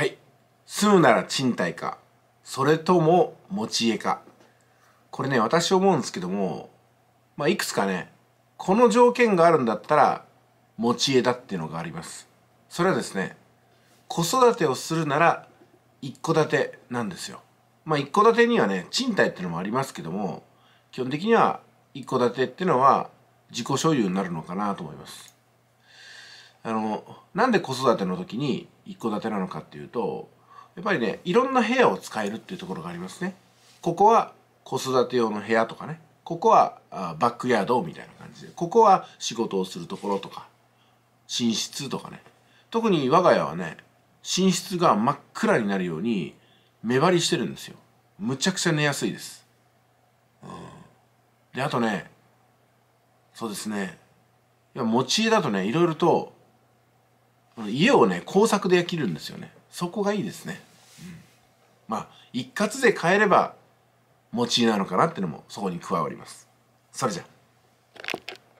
はい住むなら賃貸かそれとも持ち家かこれね私思うんですけどもまあいくつかねこの条件があるんだったら持ち家だっていうのがありますそれはですね子育てをするなら一戸建てなんですよまあ一戸建てにはね賃貸ってのもありますけども基本的には一戸建てってのは自己所有になるのかなと思いますあのなんで子育ての時に一戸建てなのかっていうとやっぱりねいろんな部屋を使えるっていうところがありますねここは子育て用の部屋とかねここはバックヤードみたいな感じでここは仕事をするところとか寝室とかね特に我が家はね寝室が真っ暗になるように目張りしてるんですよむちゃくちゃ寝やすいです、うん、であとねそうですねいや持ち家だとねいろいろと家をね工作で切るんですよねそこがいいですね、うん、まあ一括で買えれば持ちなのかなってのもそこに加わりますそれじゃ